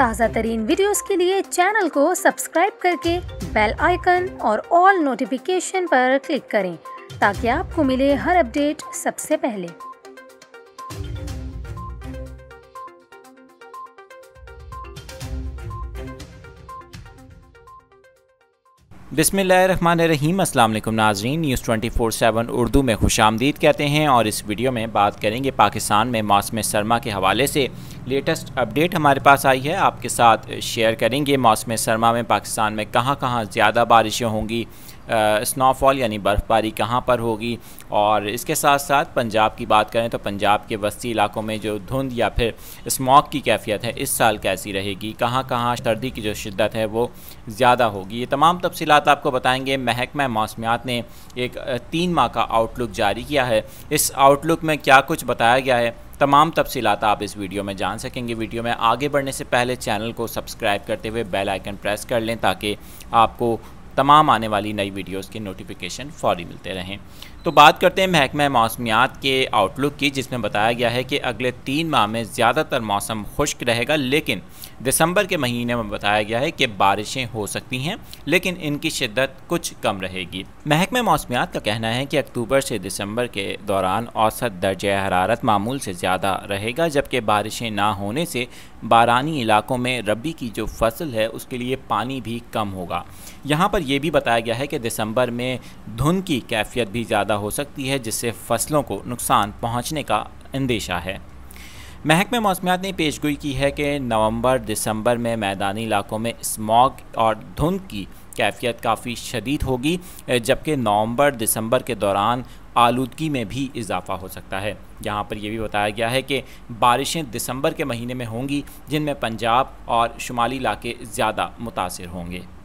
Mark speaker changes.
Speaker 1: ताज़ा तरीन वीडियो के लिए चैनल को सब्सक्राइब करके बेल आइकन और ऑल नोटिफिकेशन पर क्लिक करें ताकि आपको मिले हर अपडेट सबसे पहले बिसमीम अल्लाम नाजरीन न्यूज़ 24 सेवन उर्दू में खुश आमदीद कहते हैं और इस वीडियो में बात करेंगे पाकिस्तान में मौसम सरमा के हवाले से लेटेस्ट अपडेट हमारे पास आई है आपके साथ शेयर करेंगे मौसम सरमा में पाकिस्तान में कहाँ कहाँ ज़्यादा बारिशें होंगी स्नोफॉल यानी बर्फ़बारी कहाँ पर होगी और इसके साथ साथ पंजाब की बात करें तो पंजाब के वस्ती इलाकों में जो धुंध या फिर स्मॉक की कैफियत है इस साल कैसी रहेगी कहाँ कहाँ सर्दी की जो शिद्दत है वो ज़्यादा होगी ये तमाम तफसीत आपको बताएँगे महकमा मौसमियात ने एक तीन माह का आउटलुक जारी किया है इस आउटलुक में क्या कुछ बताया गया है तमाम तफसीत आप इस वीडियो में जान सकेंगे वीडियो में आगे बढ़ने से पहले चैनल को सब्सक्राइब करते हुए बेल आइकन प्रेस कर लें ताकि आपको तमाम आने वाली नई वीडियोस के नोटिफिकेशन फ़ौरी मिलते रहें तो बात करते हैं महकमा मौसमियात के आउटलुक की जिसमें बताया गया है कि अगले तीन माह में ज़्यादातर मौसम खुश्क रहेगा लेकिन दिसंबर के महीने में बताया गया है कि बारिशें हो सकती हैं लेकिन इनकी शिद्दत कुछ कम रहेगी महकमे मौसमियात का कहना है कि अक्टूबर से दिसंबर के दौरान औसत दर्ज हरारत मामूल से ज़्यादा रहेगा जबकि बारिशें ना होने से बारानी इलाकों में रबी की जो फसल है उसके लिए पानी भी कम होगा यहाँ पर यह भी बताया गया है कि दिसंबर में धुंध की कैफियत भी ज़्यादा हो सकती है जिससे फसलों को नुकसान पहुँचने का अंदेशा है महकमे मौसमियात ने पेशगोई की है कि नवंबर दिसंबर में मैदानी इलाकों में स्मॉग और धुंध की कैफियत काफ़ी शदीद होगी जबकि नवंबर दिसंबर के दौरान आलूदगी में भी इजाफा हो सकता है यहाँ पर यह भी बताया गया है कि बारिशें दिसंबर के महीने में होंगी जिनमें पंजाब और शुमाली इलाके ज़्यादा मुतासर होंगे